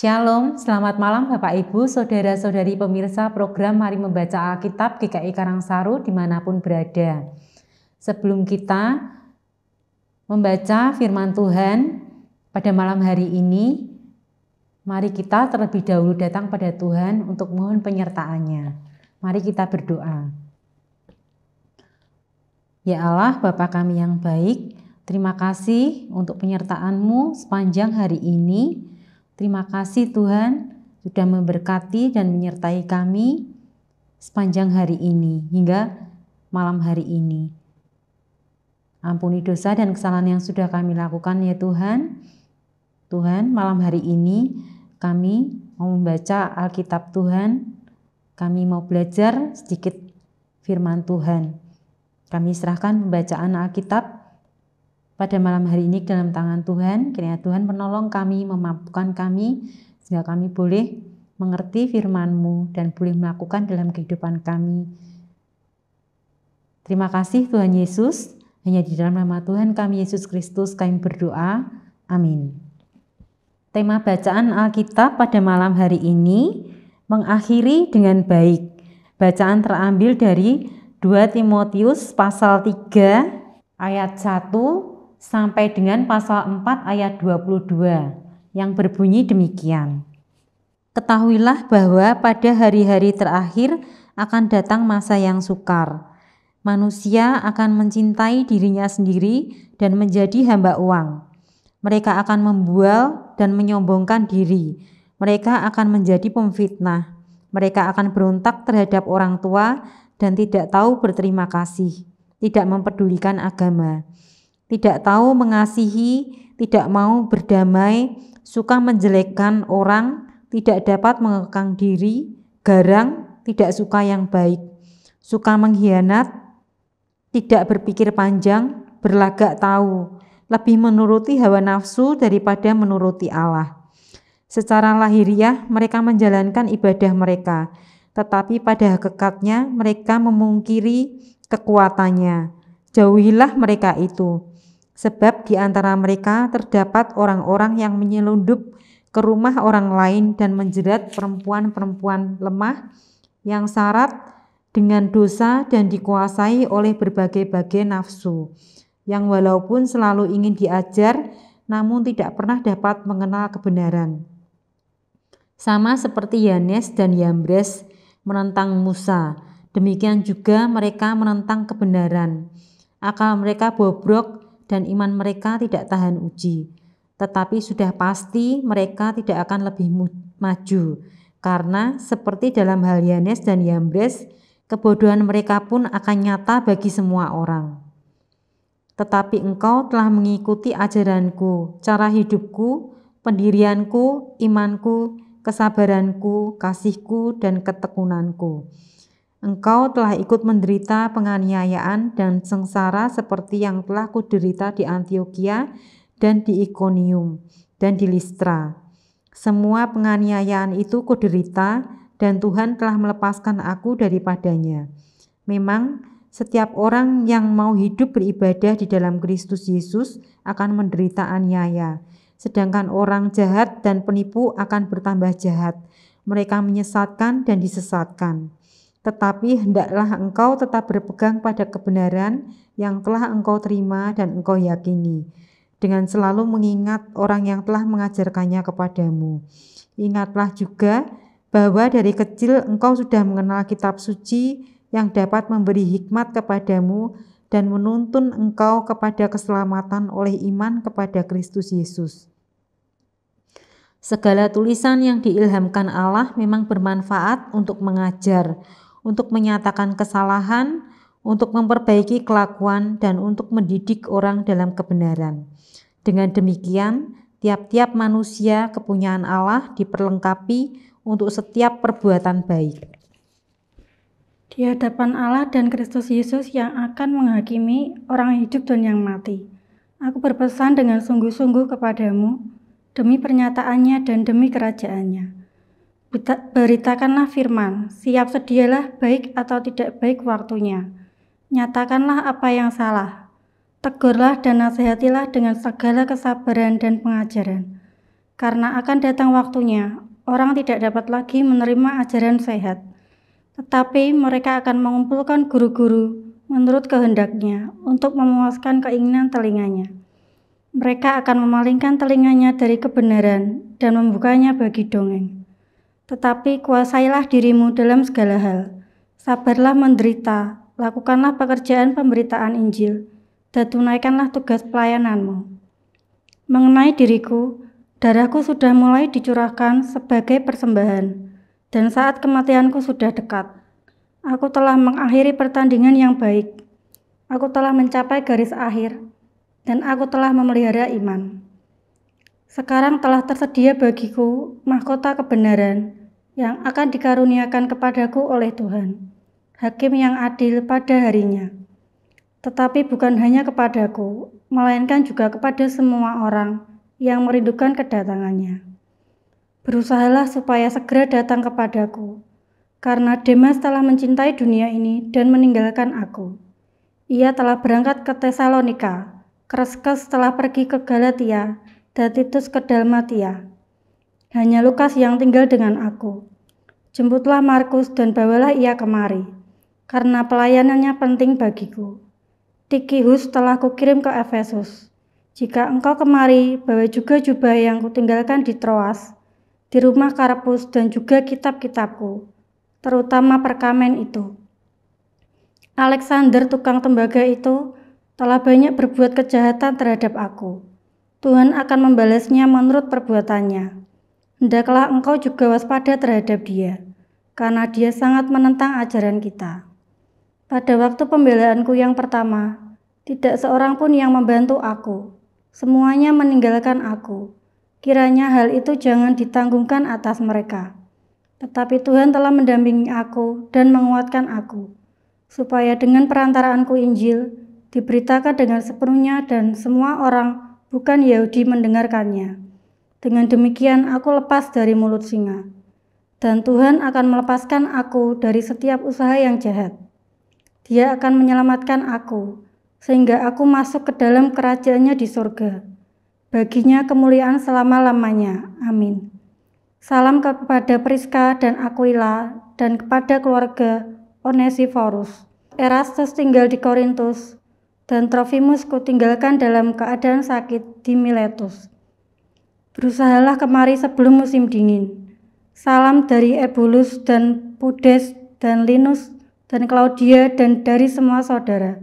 Shalom, selamat malam Bapak Ibu, Saudara-saudari pemirsa program Mari Membaca Alkitab GKI Karangsaru dimanapun berada. Sebelum kita membaca firman Tuhan pada malam hari ini, mari kita terlebih dahulu datang pada Tuhan untuk mohon penyertaannya. Mari kita berdoa. Ya Allah, Bapa kami yang baik, terima kasih untuk penyertaanmu sepanjang hari ini. Terima kasih Tuhan sudah memberkati dan menyertai kami sepanjang hari ini hingga malam hari ini. Ampuni dosa dan kesalahan yang sudah kami lakukan ya Tuhan. Tuhan, malam hari ini kami mau membaca Alkitab Tuhan. Kami mau belajar sedikit firman Tuhan. Kami serahkan pembacaan Alkitab pada malam hari ini dalam tangan Tuhan. Kiranya Tuhan menolong kami, memampukan kami, sehingga kami boleh mengerti firman-Mu dan boleh melakukan dalam kehidupan kami. Terima kasih Tuhan Yesus. Hanya di dalam nama Tuhan kami Yesus Kristus kami berdoa. Amin. Tema bacaan Alkitab pada malam hari ini mengakhiri dengan baik. Bacaan terambil dari 2 Timotius pasal 3 ayat 1 sampai dengan pasal 4 ayat 22 yang berbunyi demikian. Ketahuilah bahwa pada hari-hari terakhir akan datang masa yang sukar. Manusia akan mencintai dirinya sendiri dan menjadi hamba uang. Mereka akan membual dan menyombongkan diri. Mereka akan menjadi pemfitnah. Mereka akan berontak terhadap orang tua dan tidak tahu berterima kasih, tidak mempedulikan agama tidak tahu mengasihi, tidak mau berdamai, suka menjelekkan orang, tidak dapat mengekang diri, garang, tidak suka yang baik, suka menghianat, tidak berpikir panjang, berlagak tahu, lebih menuruti hawa nafsu daripada menuruti Allah. Secara lahiriah mereka menjalankan ibadah mereka, tetapi pada hakikatnya mereka memungkiri kekuatannya. Jauhilah mereka itu sebab di antara mereka terdapat orang-orang yang menyelundup ke rumah orang lain dan menjerat perempuan-perempuan lemah yang syarat dengan dosa dan dikuasai oleh berbagai-bagai nafsu yang walaupun selalu ingin diajar namun tidak pernah dapat mengenal kebenaran. Sama seperti Yanes dan Yambres menentang Musa, demikian juga mereka menentang kebenaran. Akal mereka bobrok dan iman mereka tidak tahan uji. Tetapi sudah pasti mereka tidak akan lebih maju, karena seperti dalam hal Yanes dan Yambres, kebodohan mereka pun akan nyata bagi semua orang. Tetapi engkau telah mengikuti ajaranku, cara hidupku, pendirianku, imanku, kesabaranku, kasihku, dan ketekunanku. Engkau telah ikut menderita penganiayaan dan sengsara seperti yang telah kuderita di Antioquia dan di Iconium dan di Listra. Semua penganiayaan itu kuderita dan Tuhan telah melepaskan aku daripadanya. Memang setiap orang yang mau hidup beribadah di dalam Kristus Yesus akan menderita aniaya, sedangkan orang jahat dan penipu akan bertambah jahat. Mereka menyesatkan dan disesatkan. Tetapi hendaklah engkau tetap berpegang pada kebenaran yang telah engkau terima dan engkau yakini, dengan selalu mengingat orang yang telah mengajarkannya kepadamu. Ingatlah juga bahwa dari kecil engkau sudah mengenal kitab suci yang dapat memberi hikmat kepadamu dan menuntun engkau kepada keselamatan oleh iman kepada Kristus Yesus. Segala tulisan yang diilhamkan Allah memang bermanfaat untuk mengajar, untuk menyatakan kesalahan, untuk memperbaiki kelakuan, dan untuk mendidik orang dalam kebenaran. Dengan demikian, tiap-tiap manusia kepunyaan Allah diperlengkapi untuk setiap perbuatan baik. Di hadapan Allah dan Kristus Yesus yang akan menghakimi orang hidup dan yang mati. Aku berpesan dengan sungguh-sungguh kepadamu, demi pernyataannya dan demi kerajaannya Beritakanlah firman, siap sedialah baik atau tidak baik waktunya. Nyatakanlah apa yang salah. Tegurlah dan nasihatilah dengan segala kesabaran dan pengajaran. Karena akan datang waktunya, orang tidak dapat lagi menerima ajaran sehat. Tetapi mereka akan mengumpulkan guru-guru menurut kehendaknya untuk memuaskan keinginan telinganya. Mereka akan memalingkan telinganya dari kebenaran dan membukanya bagi dongeng tetapi kuasailah dirimu dalam segala hal. Sabarlah menderita, lakukanlah pekerjaan pemberitaan Injil, dan tunaikanlah tugas pelayananmu. Mengenai diriku, darahku sudah mulai dicurahkan sebagai persembahan, dan saat kematianku sudah dekat. Aku telah mengakhiri pertandingan yang baik. Aku telah mencapai garis akhir, dan aku telah memelihara iman. Sekarang telah tersedia bagiku mahkota kebenaran, yang akan dikaruniakan kepadaku oleh Tuhan, hakim yang adil pada harinya. Tetapi bukan hanya kepadaku, melainkan juga kepada semua orang yang merindukan kedatangannya. Berusahalah supaya segera datang kepadaku, karena Demas telah mencintai dunia ini dan meninggalkan aku. Ia telah berangkat ke Tesalonika, Kreskes telah pergi ke Galatia, dan Titus ke Dalmatia. Hanya Lukas yang tinggal dengan aku. Jemputlah Markus dan bawalah ia kemari, karena pelayanannya penting bagiku. Tikihus telah kukirim ke Efesus. Jika engkau kemari, bawa juga jubah yang kutinggalkan di Troas, di rumah Karpus dan juga kitab-kitabku, terutama perkamen itu. Alexander tukang tembaga itu telah banyak berbuat kejahatan terhadap aku. Tuhan akan membalasnya menurut perbuatannya hendaklah engkau juga waspada terhadap dia, karena dia sangat menentang ajaran kita. Pada waktu pembelaanku yang pertama, tidak seorang pun yang membantu aku. Semuanya meninggalkan aku. Kiranya hal itu jangan ditanggungkan atas mereka. Tetapi Tuhan telah mendampingi aku dan menguatkan aku, supaya dengan perantaraanku Injil diberitakan dengan sepenuhnya dan semua orang bukan Yahudi mendengarkannya. Dengan demikian aku lepas dari mulut singa, dan Tuhan akan melepaskan aku dari setiap usaha yang jahat. Dia akan menyelamatkan aku, sehingga aku masuk ke dalam kerajaannya di surga. Baginya kemuliaan selama-lamanya. Amin. Salam kepada Priska dan Aquila dan kepada keluarga Onesiphorus. Erastus tinggal di Korintus, dan Trofimus kutinggalkan dalam keadaan sakit di Miletus. Berusahalah kemari sebelum musim dingin. Salam dari Ebulus dan Pudes dan Linus dan Claudia dan dari semua saudara.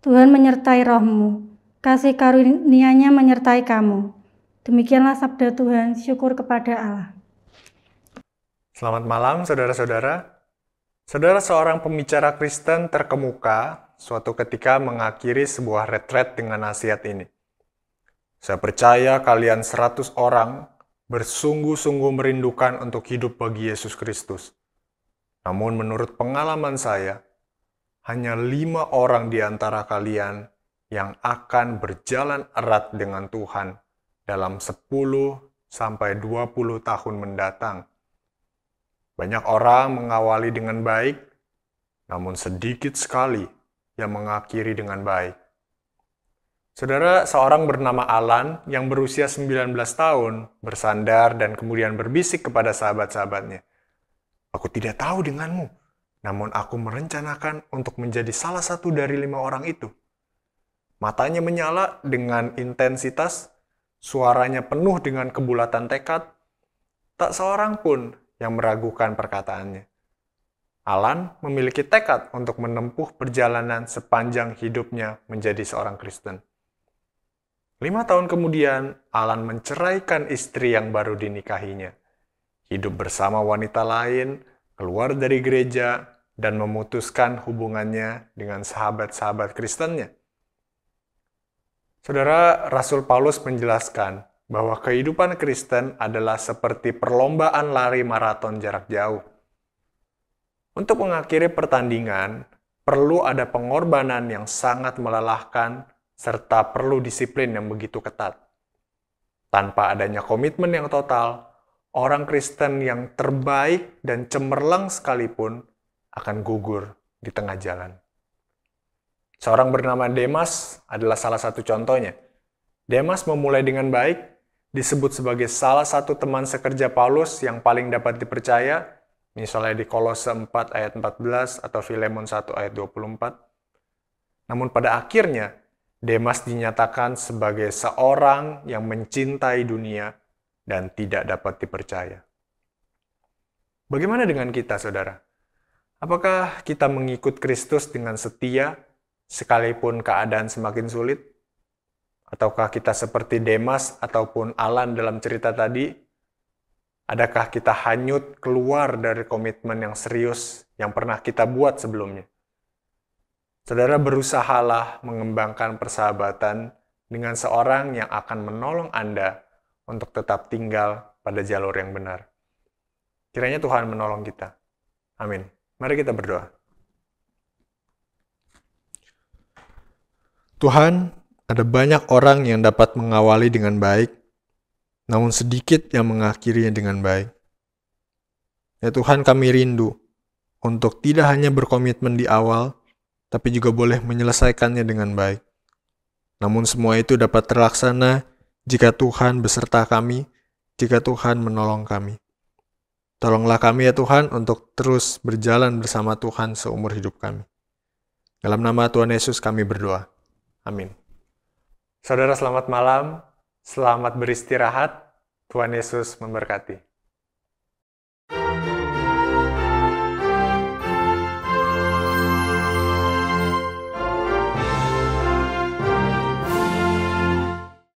Tuhan menyertai rohmu. Kasih karunia-Nya menyertai kamu. Demikianlah sabda Tuhan, syukur kepada Allah. Selamat malam saudara-saudara. Saudara seorang pembicara Kristen terkemuka suatu ketika mengakhiri sebuah retret dengan nasihat ini. Saya percaya kalian seratus orang bersungguh-sungguh merindukan untuk hidup bagi Yesus Kristus. Namun menurut pengalaman saya, hanya lima orang di antara kalian yang akan berjalan erat dengan Tuhan dalam 10 sampai 20 tahun mendatang. Banyak orang mengawali dengan baik, namun sedikit sekali yang mengakhiri dengan baik. Saudara seorang bernama Alan yang berusia 19 tahun bersandar dan kemudian berbisik kepada sahabat-sahabatnya, Aku tidak tahu denganmu, namun aku merencanakan untuk menjadi salah satu dari lima orang itu. Matanya menyala dengan intensitas, suaranya penuh dengan kebulatan tekad, tak seorang pun yang meragukan perkataannya. Alan memiliki tekad untuk menempuh perjalanan sepanjang hidupnya menjadi seorang Kristen. Lima tahun kemudian, Alan menceraikan istri yang baru dinikahinya, hidup bersama wanita lain, keluar dari gereja, dan memutuskan hubungannya dengan sahabat-sahabat Kristennya. Saudara Rasul Paulus menjelaskan bahwa kehidupan Kristen adalah seperti perlombaan lari maraton jarak jauh. Untuk mengakhiri pertandingan, perlu ada pengorbanan yang sangat melelahkan serta perlu disiplin yang begitu ketat. Tanpa adanya komitmen yang total, orang Kristen yang terbaik dan cemerlang sekalipun akan gugur di tengah jalan. Seorang bernama Demas adalah salah satu contohnya. Demas memulai dengan baik, disebut sebagai salah satu teman sekerja Paulus yang paling dapat dipercaya, misalnya di Kolose 4 ayat 14 atau Filemon 1 ayat 24. Namun pada akhirnya, Demas dinyatakan sebagai seorang yang mencintai dunia dan tidak dapat dipercaya. Bagaimana dengan kita, saudara? Apakah kita mengikut Kristus dengan setia sekalipun keadaan semakin sulit? Ataukah kita seperti Demas ataupun Alan dalam cerita tadi? Adakah kita hanyut keluar dari komitmen yang serius yang pernah kita buat sebelumnya? Saudara berusahalah mengembangkan persahabatan dengan seorang yang akan menolong Anda untuk tetap tinggal pada jalur yang benar. Kiranya Tuhan menolong kita. Amin. Mari kita berdoa. Tuhan, ada banyak orang yang dapat mengawali dengan baik, namun sedikit yang mengakhirinya dengan baik. Ya Tuhan, kami rindu untuk tidak hanya berkomitmen di awal, tapi juga boleh menyelesaikannya dengan baik. Namun semua itu dapat terlaksana jika Tuhan beserta kami, jika Tuhan menolong kami. Tolonglah kami ya Tuhan untuk terus berjalan bersama Tuhan seumur hidup kami. Dalam nama Tuhan Yesus kami berdoa. Amin. Saudara selamat malam, selamat beristirahat. Tuhan Yesus memberkati.